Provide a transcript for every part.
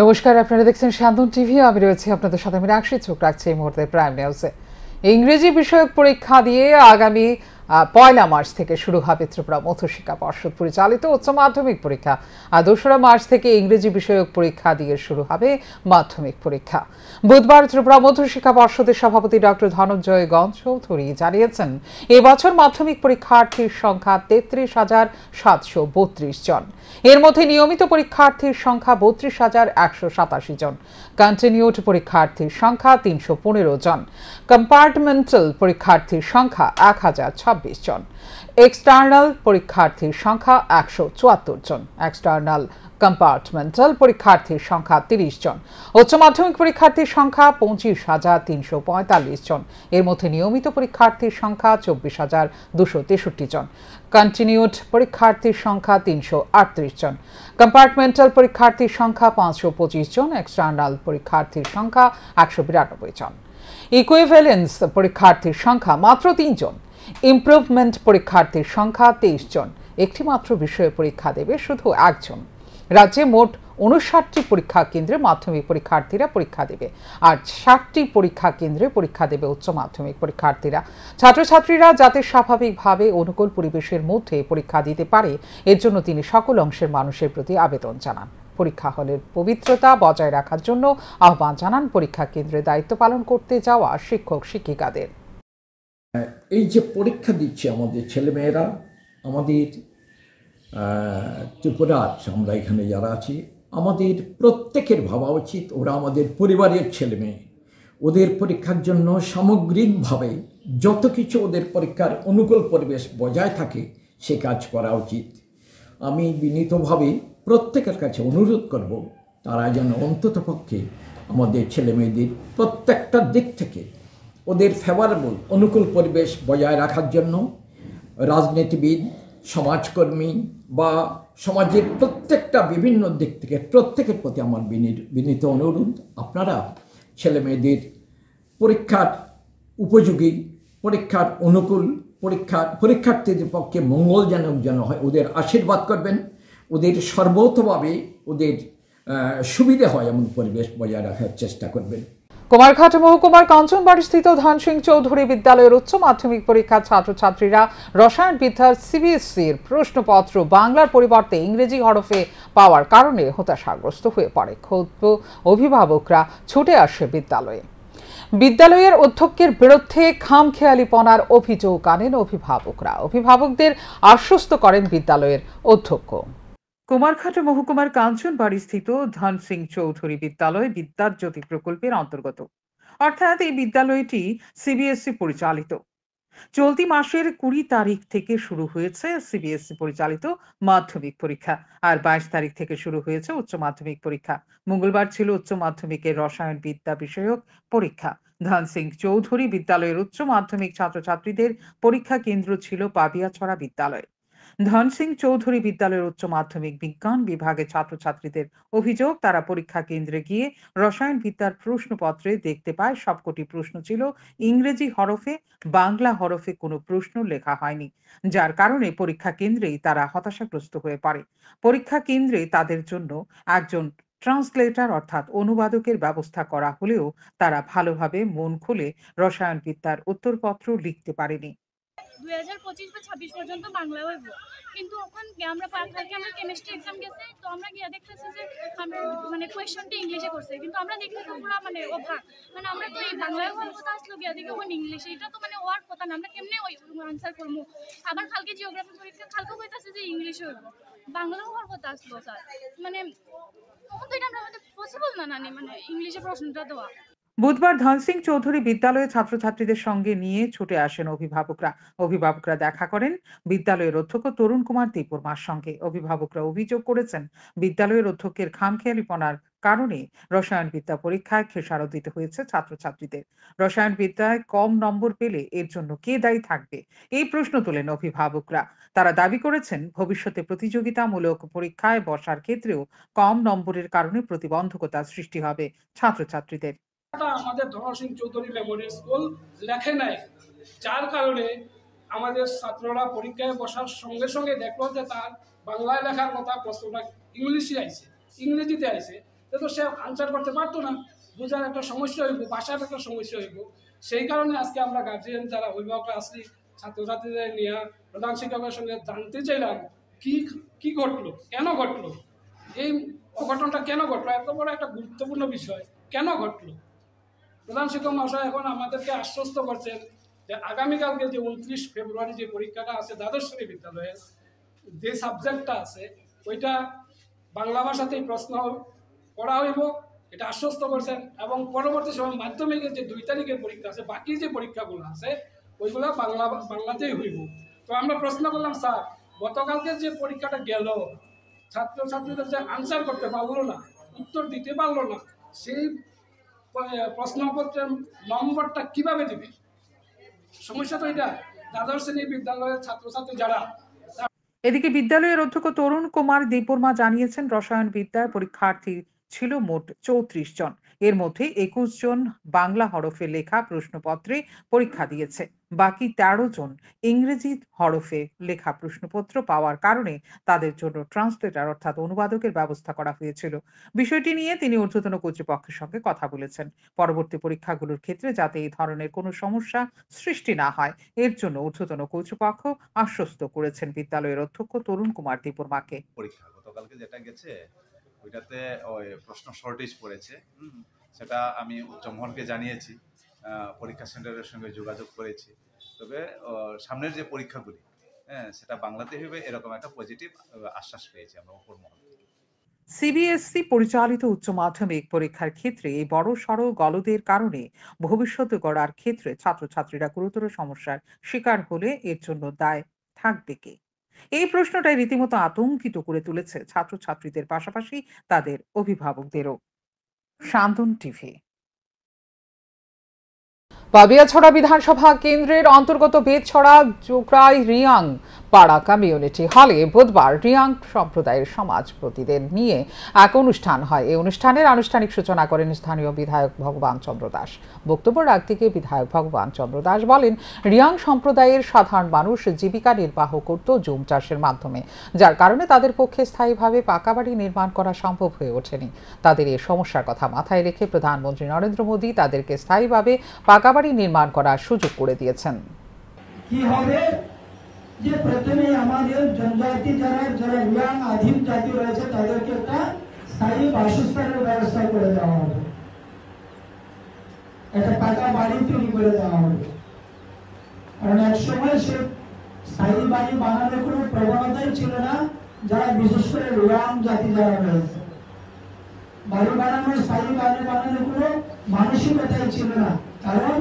নমস্কার আপনারা দেখছেন শান্তন টিভি আমি রয়েছি আপনাদের সাথে আমি রাখছি চোখ রাখছি এই মুহূর্তে প্রাইম নিউজে ইংরেজি বিষয়ক পরীক্ষা দিয়ে আগামী পয়লা মার্চ থেকে শুরু হবে ত্রিপুরা মধ্যশিক্ষা পর্ষদ পরিচালিত উচ্চ মাধ্যমিক পরীক্ষা আর দোসরা মার্চ থেকে ইংরেজি বিষয়ক পরীক্ষা দিয়ে শুরু হবে মাধ্যমিক পরীক্ষা বুধবার ত্রিপুরা মধ্যশিক্ষা পর্ষদের সভাপতি ডক্টর ধনঞ্জয় গঞ্জ চৌধুরী জানিয়েছেন এবছর মাধ্যমিক পরীক্ষার্থীর সংখ্যা তেত্রিশ হাজার সাতশো বত্রিশ জন এর মধ্যে নিয়মিত পরীক্ষার্থীর সংখ্যা বত্রিশ হাজার একশো সাতাশি জন কন্টিনিউড পরীক্ষার্থীর সংখ্যা তিনশো পনেরো জন কম্পার্টমেন্টাল পরীক্ষার্থীর সংখ্যা এক হাজার ছাব্বিশ জন এক্সটার্নাল পরীক্ষার্থীর সংখ্যা একশো চুয়াত্তর জন এক্সটার্নাল কম্পার্টমেন্টাল পরীক্ষার্থীর সংখ্যা তিরিশ জন উচ্চ মাধ্যমিক পরীক্ষার্থীর সংখ্যা পঁচিশ হাজার তিনশো পঁয়তাল্লিশ জন এর মধ্যে নিয়মিত পরীক্ষার্থীর সংখ্যা চব্বিশ হাজার দুশো তেষট্টি জন কন্টিনিউড পরীক্ষার্থীর সংখ্যা তিনশো আটত্রিশ জন কম্পার্টমেন্টাল পরীক্ষার্থীর সংখ্যা পাঁচশো পঁচিশ জন এক্সটার্নাল পরীক্ষার্থীর সংখ্যা একশো বিরানব্বই জন ইকুইভ্যালেন্স পরীক্ষার্থীর সংখ্যা মাত্র তিনজন ইম্প্রুভমেন্ট পরীক্ষার্থীর সংখ্যা তেইশ জন একটি মাত্র বিষয়ে পরীক্ষা দেবে শুধু একজন রাজ্যে মোট উনষাটটি পরীক্ষা কেন্দ্রে মাধ্যমিক পরীক্ষার্থীরা পরীক্ষা দেবে আর ষাটটি পরীক্ষা কেন্দ্রে পরীক্ষা দেবে উচ্চ মাধ্যমিক পরীক্ষার্থীরা ছাত্রছাত্রীরা যাতে স্বাভাবিকভাবে অনুকূল পরিবেশের মধ্যে পরীক্ষা দিতে পারে এর জন্য তিনি সকল অংশের মানুষের প্রতি আবেদন জানান পরীক্ষা হলের পবিত্রতা বজায় রাখার জন্য আহ্বান জানান পরীক্ষা কেন্দ্রে দায়িত্ব পালন করতে যাওয়া শিক্ষক শিক্ষিকাদের এই যে পরীক্ষা দিচ্ছে আমাদের ছেলেমেয়েরা আমাদের ত্রিপুরার আমরা এখানে যারা আছি আমাদের প্রত্যেকের ভাবা উচিত ওরা আমাদের পরিবারের ছেলেমেয়ে ওদের পরীক্ষার জন্য সামগ্রিকভাবে যত কিছু ওদের পরীক্ষার অনুকূল পরিবেশ বজায় থাকে সে কাজ করা উচিত আমি বিনীতভাবে প্রত্যেকের কাছে অনুরোধ করব তারা যেন অন্ততপক্ষে আমাদের ছেলেমেয়েদের প্রত্যেকটা দিক থেকে ওদের ফেভারেবল অনুকূল পরিবেশ বজায় রাখার জন্য রাজনীতিবিদ সমাজকর্মী বা সমাজের প্রত্যেকটা বিভিন্ন দিক থেকে প্রত্যেকের প্রতি আমার বিনীত অনুরোধ আপনারা ছেলে মেয়েদের পরীক্ষার উপযোগী পরীক্ষার অনুকূল পরীক্ষা পরীক্ষার্থীদের পক্ষে মঙ্গলজনক যেন হয় ওদের আশীর্বাদ করবেন ওদের সর্বতভাবে ওদের সুবিধে হয় এমন পরিবেশ বজায় রাখার চেষ্টা করবেন কুমারঘাট মহকুমার কাঞ্চনবাড়ি স্থিত ধানসিং চৌধুরী বিদ্যালয়ের উচ্চ মাধ্যমিক পরীক্ষার ছাত্রছাত্রীরা রসায়ন বিদ্যার সিবিএসসির প্রশ্নপত্র বাংলার পরিবর্তে ইংরেজি হরফে পাওয়ার কারণে হতাশাগ্রস্ত হয়ে পড়ে ক্ষুব্ধ অভিভাবকরা ছুটে আসে বিদ্যালয়ে বিদ্যালয়ের অধ্যক্ষের বিরুদ্ধে খামখেয়ালিপনার অভিযোগ আনেন অভিভাবকরা অভিভাবকদের আশ্বস্ত করেন বিদ্যালয়ের অধ্যক্ষ কুমারখাটা মহকুমার কাঞ্চনবাড়ি স্থিত ধনসিং চৌধুরী বিদ্যালয় বিদ্যার জ্যোতি প্রকল্পের অন্তর্গত অর্থাৎ এই বিদ্যালয়টি সিবিএসই পরিচালিত চলতি মাসের কুড়ি তারিখ থেকে শুরু হয়েছে সিবিএসই পরিচালিত মাধ্যমিক পরীক্ষা আর বাইশ তারিখ থেকে শুরু হয়েছে উচ্চ মাধ্যমিক পরীক্ষা মঙ্গলবার ছিল উচ্চ মাধ্যমিকের রসায়ন বিদ্যা বিষয়ক পরীক্ষা ধান সিং চৌধুরী বিদ্যালয়ের উচ্চ মাধ্যমিক ছাত্রছাত্রীদের পরীক্ষা কেন্দ্র ছিল পাবিয়াছড়া বিদ্যালয় ধনসিং চৌধুরী বিদ্যালয়ের উচ্চ মাধ্যমিক বিজ্ঞান বিভাগে ছাত্রছাত্রীদের অভিযোগ তারা পরীক্ষা কেন্দ্রে গিয়ে রসায়ন বিদ্যার প্রশ্নপত্রে দেখতে পায় সবকটি প্রশ্ন ছিল ইংরেজি হরফে বাংলা হরফে কোনো প্রশ্ন লেখা হয়নি যার কারণে পরীক্ষা কেন্দ্রেই তারা হতাশাগ্রস্ত হয়ে পড়ে পরীক্ষা কেন্দ্রে তাদের জন্য একজন ট্রান্সলেটার অর্থাৎ অনুবাদকের ব্যবস্থা করা হলেও তারা ভালোভাবে মন খুলে রসায়নবিদ্যার উত্তরপত্র লিখতে পারেনি দুই পঁচিশ বা ছাব্বিশ পর্যন্ত বাংলা হইব কিন্তু ওখান আমরা কালকে আমরা কেমিস্ট্রি এক্সাম গেছে তো আমরা গিয়া দেখতেছি যে আমরা মানে কোয়েশনটা ইংলিশে করছে কিন্তু আমরা দেখলে তো পুরো মানে অভাগ মানে আমরা তো এই বাংলায় কথা আসলো গিয়া দেখি ওখানে ইংলিশে এটা তো মানে ওয়ার কথা না আমরা কেমনে ওই আনসার করবো আবার কালকে জিওগ্রাফি পরীক্ষা কালকে হইতেছে যে ইংলিশে হইব বাংলা হওয়ার কথা আসলো স্যার মানে তখন তো এটা আমরা আমাদের পসিবল না নানি মানে ইংলিশে প্রশ্নটা দেওয়া বুধবার ধনসিং চৌধুরী বিদ্যালয়ে ছাত্রছাত্রীদের সঙ্গে নিয়ে ছুটে আসেন অভিভাবকরা অভিভাবকরা দেখা করেন বিদ্যালয়ের অধ্যক্ষ তরুণ কুমার মার সঙ্গে অভিভাবকরা অভিযোগ করেছেন বিদ্যালয়ের অধ্যক্ষের খামখেয়ালিপনার কারণে রসায়ন বিদ্যা পরীক্ষায় খেসারও দিতে হয়েছে ছাত্রছাত্রীদের বিদ্যায় কম নম্বর পেলে এর জন্য কে দায়ী থাকবে এই প্রশ্ন তোলেন অভিভাবকরা তারা দাবি করেছেন ভবিষ্যতে প্রতিযোগিতামূলক পরীক্ষায় বসার ক্ষেত্রেও কম নম্বরের কারণে প্রতিবন্ধকতা সৃষ্টি হবে ছাত্রছাত্রীদের আমাদের ধরণ সিং চৌধুরী মেমোরিয়াল স্কুল লেখে নেয় যার কারণে আমাদের ছাত্ররা পরীক্ষায় বসার সঙ্গে সঙ্গে দেখলো যে তার বাংলায় লেখার কথা প্রশ্নটা ইংলিশে আইছে ইংরেজিতে আইছে তো সে আনসার করতে পারতো না বোঝার একটা সমস্যা হইব ভাষার একটা সমস্যা হইব সেই কারণে আজকে আমরা গার্জিয়ান যারা অভিভাবকরা আসছি ছাত্রছাত্রীদের নিয়ে প্রধান শিক্ষকের সঙ্গে জানতে চাইলাম কি কি ঘটলো কেন ঘটলো এই অঘটনটা কেন ঘটলো এত বড় একটা গুরুত্বপূর্ণ বিষয় কেন ঘটলো প্রধান শিক্ষক মহাশয় এখন আমাদেরকে আশ্বস্ত করছেন যে আগামীকালকে যে উনত্রিশ ফেব্রুয়ারি যে পরীক্ষাটা আছে দ্বাদশ বিদ্যালয়ে যে সাবজেক্টটা আছে ওইটা বাংলা ভাষাতেই প্রশ্ন করা হইব এটা আশ্বস্ত করছেন এবং পরবর্তী সময় মাধ্যমিকের যে দুই তারিখের পরীক্ষা আছে বাকি যে পরীক্ষাগুলো আছে ওইগুলো বাংলা বাংলাতেই হইব তো আমরা প্রশ্ন করলাম স্যার গতকালকে যে পরীক্ষাটা গেল ছাত্রছাত্রীদের যে আনসার করতে পারলো না উত্তর দিতে পারলো না সেই প্রশ্নপত্রের নম্বরটা কিভাবে দিবে সমস্যা তো এটা দ্বাদশ শ্রেণীর বিদ্যালয়ের ছাত্রছাত্রী যারা এদিকে বিদ্যালয়ের অধ্যক্ষ তরুণ কুমার মা জানিয়েছেন রসায়ন বিদ্যায় পরীক্ষার্থী ছিল মোট চৌত্রিশ জন এর মধ্যে একুশ জন বাংলা হরফে লেখা প্রশ্নপত্রে পরীক্ষা দিয়েছে বাকি তেরো জন ইংরেজি হরফে লেখা প্রশ্নপত্র পাওয়ার কারণে তাদের জন্য ট্রান্সলেটার অর্থাৎ অনুবাদকের ব্যবস্থা করা হয়েছিল বিষয়টি নিয়ে তিনি ঊর্ধ্বতন কর্তৃপক্ষের সঙ্গে কথা বলেছেন পরবর্তী পরীক্ষাগুলোর ক্ষেত্রে যাতে এই ধরনের কোনো সমস্যা সৃষ্টি না হয় এর জন্য ঊর্ধ্বতন কর্তৃপক্ষ আশ্বস্ত করেছেন বিদ্যালয়ের অধ্যক্ষ তরুণ কুমার দীপুর মাকে পরীক্ষা গতকালকে যেটা গেছে ওইটাতে ওই প্রশ্ন শর্টেজ পড়েছে সেটা আমি উচ্চমহলকে জানিয়েছি পরীক্ষা সেন্টারের সঙ্গে যোগাযোগ করেছি তবে সামনের যে পরীক্ষাগুলি হ্যাঁ সেটা বাংলাতে হবে এরকম একটা পজিটিভ আশ্বাস পেয়েছি আমরা উপর মহল সিবিএসসি পরিচালিত উচ্চ মাধ্যমিক পরীক্ষার ক্ষেত্রে এই বড় সড় গলদের কারণে ভবিষ্যৎ গড়ার ক্ষেত্রে ছাত্রছাত্রীরা গুরুতর সমস্যার শিকার হলে এর জন্য দায় থাকবে কে এই প্রশ্নটাই রীতিমতো আতঙ্কিত করে তুলেছে ছাত্রছাত্রীদের পাশাপাশি তাদের অভিভাবকদেরও শান্তন টিভি বাবিয়াছড়া বিধানসভা কেন্দ্রের অন্তর্গত বেদছড়া জোকরাই রিয়াং পাড়া কমিউনিটি হলে বুধবার রিয়াং সম্প্রদায়ের সমাজ প্রতিদের নিয়ে এক অনুষ্ঠান হয় এই অনুষ্ঠানের আনুষ্ঠানিক সূচনা করেন স্থানীয় বিধায়ক ভগবান চন্দ্র দাস বক্তব্য রাখতে বিধায়ক ভগবান চন্দ্র দাস বলেন রিয়াং সম্প্রদায়ের সাধারণ মানুষ জীবিকা নির্বাহ করত জুম চাষের মাধ্যমে যার কারণে তাদের পক্ষে স্থায়ীভাবে পাকা বাড়ি নির্মাণ করা সম্ভব হয়ে ওঠেনি তাদের এই সমস্যার কথা মাথায় রেখে প্রধানমন্ত্রী নরেন্দ্র মোদী তাদেরকে স্থায়ীভাবে পাকা বাড়ি নির্মাণ করার সুযোগ করে দিয়েছেন কি হবে જે પ્રથમે અમારી જનજાતિ যারা যারা ইয়াং আদিম জাতি রয়েছে তাদেরকে একটা স্থায়ী বাসস্থানের ব্যবস্থা করে দেওয়া হবে একটা পাকা বাড়ি তৈরি করে দেওয়া হবে কারণ এক সময় সে স্থায়ী বাড়ি বানানোর কোনো প্রবণতাই ছিল না যারা বিশেষ করে ইয়াং জাতি যারা রয়েছে বাড়ি বানানোর স্থায়ী বাড়ি বানানোর কোনো মানসিকতাই ছিল না কারণ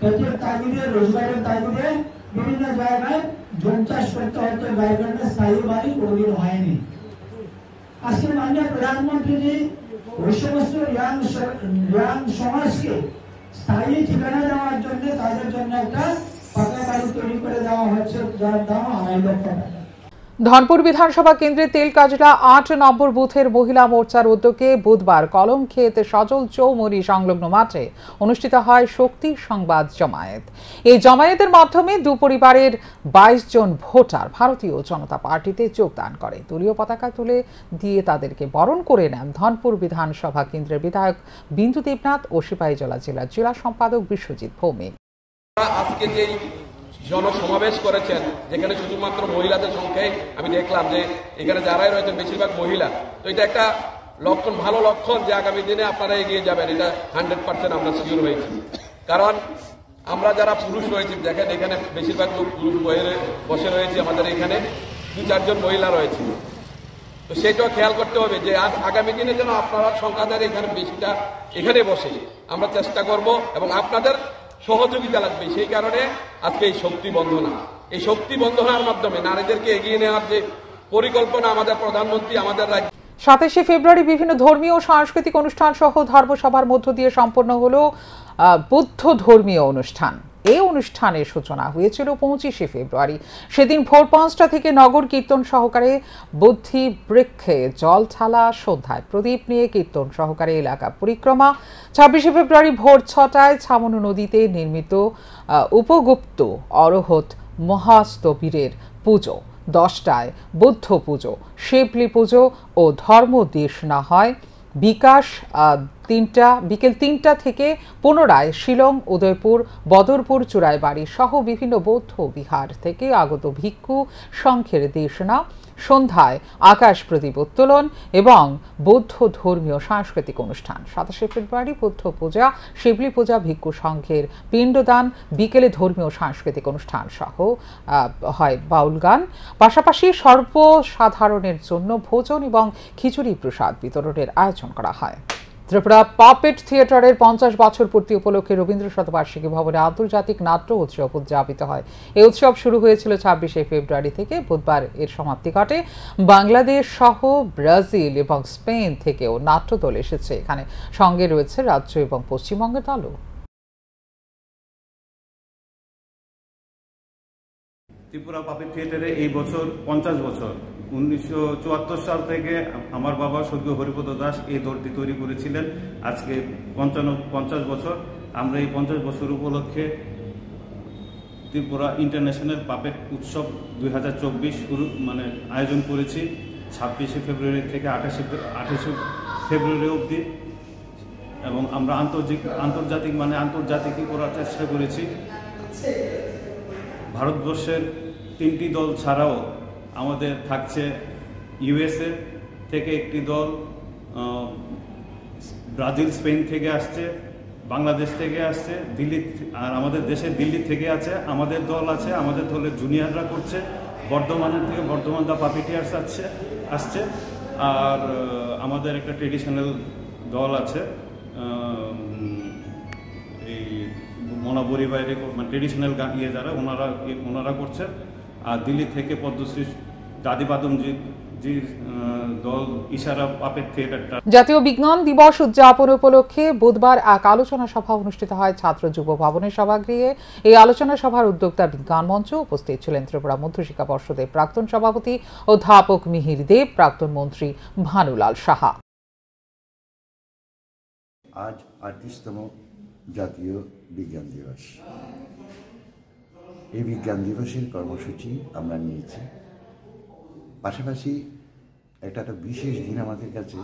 পেটের তাগিদে রোজগারের তাগিদে বিভিন্ন জায়গায় জম চাষ করতে হয়তো এনভায়রনমেন্টে স্থায়ী বাড়ি কোনোদিন হয়নি আজকে মাননীয় প্রধানমন্ত্রীজি ওই সমস্ত সমাজকে স্থায়ী ঠিকানা দেওয়ার জন্য তাদের জন্য একটা পাকা বাড়ি তৈরি করে দেওয়া হচ্ছে যার দাম আড়াই লক্ষ টাকা ধনপুর বিধানসভা কেন্দ্রে তেলকাজরা আট নম্বর বুথের মহিলা মোর্চার উদ্যোগে বুধবার কলম খেত সজল চৌমরি সংলগ্ন মাঠে অনুষ্ঠিত হয় শক্তি সংবাদ জমায়েত এই জমায়েতের মাধ্যমে দু পরিবারের বাইশ জন ভোটার ভারতীয় জনতা পার্টিতে যোগদান করে দলীয় পতাকা তুলে দিয়ে তাদেরকে বরণ করে নেন ধনপুর বিধানসভা কেন্দ্রের বিধায়ক বিন্দু দেবনাথ ও সিপাহীজলা জেলার জেলা সম্পাদক বিশ্বজিৎ ভৌমিক জনসমাবেশ করেছেন যেখানে শুধুমাত্র মহিলাদের সংখ্যায় আমি দেখলাম যে এখানে যারাই রয়েছেন বেশিরভাগ মহিলা তো এটা একটা লক্ষণ ভালো লক্ষণ যে আগামী দিনে আপনারা এগিয়ে যাবেন এটা হান্ড্রেড পার্সেন্ট আমরা শিওর হয়েছি কারণ আমরা যারা পুরুষ রয়েছি দেখেন এখানে বেশিরভাগ লোক পুরুষ বসে রয়েছে আমাদের এখানে দু চারজন মহিলা রয়েছে তো সেটাও খেয়াল করতে হবে যে আজ আগামী দিনে যেন আপনারা সংখ্যাধারে এখানে বেশিটা এখানে বসে আমরা চেষ্টা করব এবং আপনাদের সহযোগিতা লাগবে সেই কারণে আজকে এই শক্তি বন্ধনা এই শক্তি বন্ধনার মাধ্যমে নারীদেরকে এগিয়ে নেওয়ার যে পরিকল্পনা আমাদের প্রধানমন্ত্রী আমাদের রাজ্য সাতাশে ফেব্রুয়ারি বিভিন্ন ধর্মীয় সাংস্কৃতিক অনুষ্ঠান সহ ধর্মসভার মধ্য দিয়ে সম্পন্ন হলো বৌদ্ধ ধর্মীয় অনুষ্ঠান এই অনুষ্ঠানের সূচনা হয়েছিল পঁচিশে ফেব্রুয়ারি সেদিন ভোর পাঁচটা থেকে নগর কীর্তন সহকারে বুদ্ধি বৃক্ষে জল ঠালা সন্ধ্যায় প্রদীপ নিয়ে কীর্তন সহকারে এলাকা পরিক্রমা ছাব্বিশে ফেব্রুয়ারি ভোর ছটায় ছামনু নদীতে নির্মিত উপগুপ্ত অরহত মহাস্তবীরের পুজো দশটায় বুদ্ধ পুজো শিবলি পুজো ও ধর্ম দেশ না হয় বিকাশ তিনটা বিকেল তিনটা থেকে পুনরায় শিলং উদয়পুর বদরপুর চূড়াইবাড়ি সহ বিভিন্ন বৌদ্ধ বিহার থেকে আগত ভিক্ষু সংখ্যের দেশনা সন্ধ্যায় আকাশ প্রদীপ উত্তোলন এবং বৌদ্ধ ধর্মীয় সাংস্কৃতিক অনুষ্ঠান সাতাশে ফেব্রুয়ারি বৌদ্ধ পূজা শিবলি পূজা ভিক্ষু সংঘের পিণ্ডদান বিকেলে ধর্মীয় সাংস্কৃতিক অনুষ্ঠান সহ হয় বাউল গান পাশাপাশি সর্বসাধারণের জন্য ভোজন এবং খিচুড়ি প্রসাদ বিতরণের আয়োজন করা হয় ত্রিপুরা পাপেট থিয়েটারের পঞ্চাশ বছর পূর্তি উপলক্ষে রবীন্দ্র শতবার্ষিকী ভবনে আন্তর্জাতিক নাট্য উৎসব উদযাপিত হয় এই উৎসব শুরু হয়েছিল ছাব্বিশে ফেব্রুয়ারি থেকে বুধবার এর সমাপ্তি ঘটে বাংলাদেশ সহ ব্রাজিল এবং স্পেন থেকেও দল এসেছে এখানে সঙ্গে রয়েছে রাজ্য এবং পশ্চিমবঙ্গের দলও ত্রিপুরা পাপের থিয়েটারে এই বছর পঞ্চাশ বছর উনিশশো সাল থেকে আমার বাবা স্বর্গীয় হরিপদ দাস এই দলটি তৈরি করেছিলেন আজকে পঞ্চান্ন পঞ্চাশ বছর আমরা এই পঞ্চাশ বছর উপলক্ষে ত্রিপুরা ইন্টারন্যাশনাল পাপেট উৎসব দুই শুরু মানে আয়োজন করেছি ছাব্বিশে ফেব্রুয়ারি থেকে আঠাশে আঠাশে ফেব্রুয়ারি অবধি এবং আমরা আন্তর্জাতিক আন্তর্জাতিক মানে আন্তর্জাতিক করার চেষ্টা করেছি ভারতবর্ষের তিনটি দল ছাড়াও আমাদের থাকছে ইউএসএ থেকে একটি দল ব্রাজিল স্পেন থেকে আসছে বাংলাদেশ থেকে আসছে দিল্লি আর আমাদের দেশে দিল্লি থেকে আছে আমাদের দল আছে আমাদের দলের জুনিয়ররা করছে বর্ধমানের থেকে বর্ধমান দা পাপিটিয়ার্স আসছে আসছে আর আমাদের একটা ট্রেডিশনাল দল আছে এই মনাবরি বাইরে মানে ট্রেডিশনাল গান ইয়ে যারা ওনারা ওনারা করছে আর দিল্লি থেকে পদ্মশ্রী জাতীয় বিজ্ঞান দিবস উদযাপন উপলক্ষে বুধবার এক আলোচনা সভা অনুষ্ঠিত হয় ছাত্র যুব ভবনের সভাগৃহে এই আলোচনা সভার উদ্যোক্তা বিজ্ঞান মঞ্চ উপস্থিত ছিলেন ত্রিপুরা মধ্যশিক্ষা পর্ষদের প্রাক্তন সভাপতি অধ্যাপক মিহির দেব প্রাক্তন মন্ত্রী ভানুলাল সাহা আজ আটত্রিশতম জাতীয় বিজ্ঞান দিবস এই বিজ্ঞান দিবসের কর্মসূচি আমরা নিয়েছি পাশাপাশি একটা একটা বিশেষ দিন আমাদের কাছে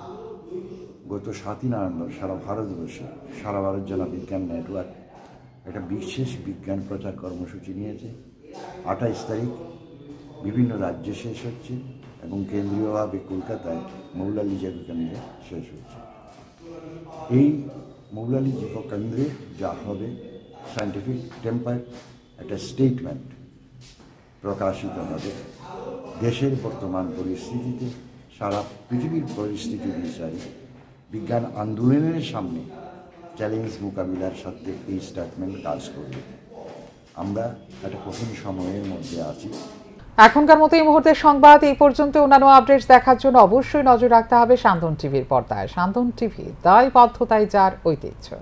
গত সাতই নভেম্বর সারা ভারতবর্ষে সারা ভারত জেলা বিজ্ঞান নেটওয়ার্ক একটা বিশেষ বিজ্ঞান প্রচার কর্মসূচি নিয়েছে আঠাইশ তারিখ বিভিন্ন রাজ্যে শেষ হচ্ছে এবং কেন্দ্রীয়ভাবে কলকাতায় মৌলালী জীব কেন্দ্রে শেষ হচ্ছে এই মৌলালী জীব কেন্দ্রে যা হবে সায়েন্টিফিক টেম্পার একটা স্টেটমেন্ট প্রকাশিত হবে দেশের বর্তমান পরিস্থিতিতে সারা পৃথিবীর পরিস্থিতি বিচারে বিজ্ঞান আন্দোলনের সামনে চ্যালেঞ্জ মোকাবিলার সাথে এই স্টেটমেন্ট কাজ করবে আমরা একটা কঠিন সময়ের মধ্যে আছি এখনকার মতো এই মুহূর্তে সংবাদ এই পর্যন্ত অন্যান্য আপডেটস দেখার জন্য অবশ্যই নজর রাখতে হবে সান্তন টিভির পর্দায় সান্তন টিভি দায় বাধ্যতায় যার ঐতিহ্য